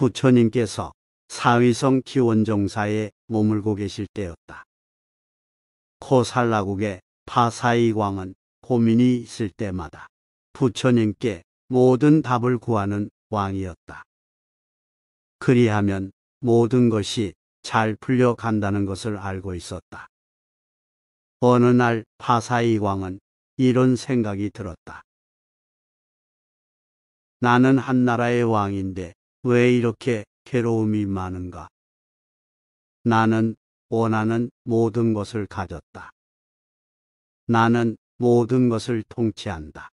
부처님께서 사위성 기원종사에 머물고 계실 때였다. 코살라국의 파사이광은 고민이 있을 때마다 부처님께 모든 답을 구하는 왕이었다. 그리하면 모든 것이 잘 풀려간다는 것을 알고 있었다. 어느 날 파사이광은 이런 생각이 들었다. 나는 한나라의 왕인데 왜 이렇게 괴로움이 많은가? 나는 원하는 모든 것을 가졌다. 나는 모든 것을 통치한다.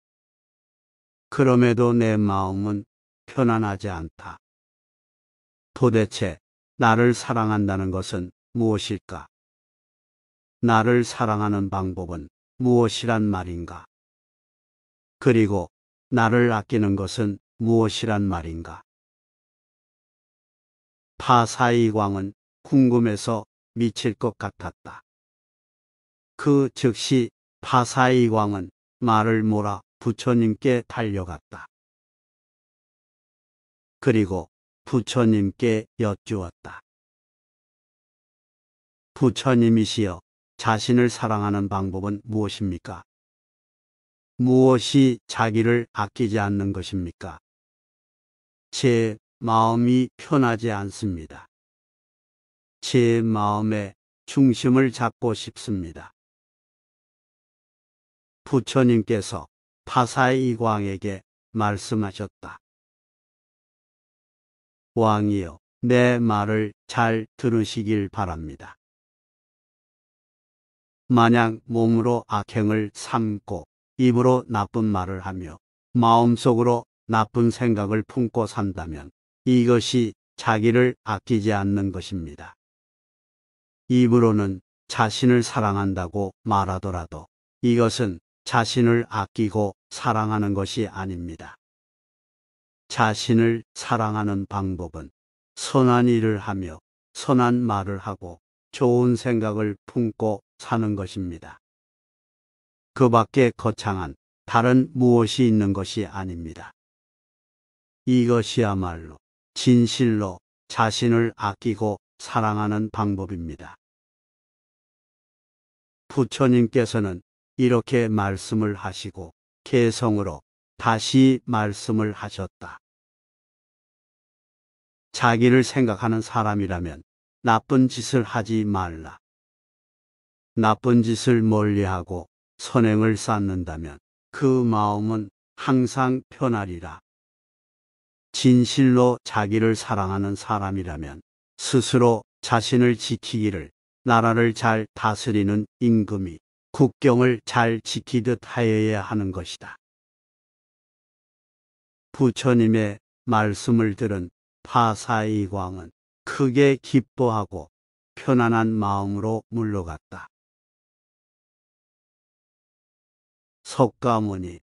그럼에도 내 마음은 편안하지 않다. 도대체 나를 사랑한다는 것은 무엇일까? 나를 사랑하는 방법은 무엇이란 말인가? 그리고 나를 아끼는 것은 무엇이란 말인가? 파사이광은 궁금해서 미칠 것 같았다. 그 즉시 파사이광은 말을 몰아 부처님께 달려갔다. 그리고 부처님께 여쭈었다. 부처님이시여 자신을 사랑하는 방법은 무엇입니까? 무엇이 자기를 아끼지 않는 것입니까? 제 마음이 편하지 않습니다. 제 마음의 중심을 잡고 싶습니다. 부처님께서 파사이광에게 말씀하셨다. 왕이여, 내 말을 잘 들으시길 바랍니다. 만약 몸으로 악행을 삼고 입으로 나쁜 말을 하며 마음속으로 나쁜 생각을 품고 산다면 이것이 자기를 아끼지 않는 것입니다. 입으로는 자신을 사랑한다고 말하더라도 이것은 자신을 아끼고 사랑하는 것이 아닙니다. 자신을 사랑하는 방법은 선한 일을 하며 선한 말을 하고 좋은 생각을 품고 사는 것입니다. 그 밖에 거창한 다른 무엇이 있는 것이 아닙니다. 이것이야말로 진실로 자신을 아끼고 사랑하는 방법입니다. 부처님께서는 이렇게 말씀을 하시고 개성으로 다시 말씀을 하셨다. 자기를 생각하는 사람이라면 나쁜 짓을 하지 말라. 나쁜 짓을 멀리하고 선행을 쌓는다면 그 마음은 항상 편하리라. 진실로 자기를 사랑하는 사람이라면 스스로 자신을 지키기를 나라를 잘 다스리는 임금이 국경을 잘 지키듯 하여야 하는 것이다. 부처님의 말씀을 들은 파사이광은 크게 기뻐하고 편안한 마음으로 물러갔다. 석가모니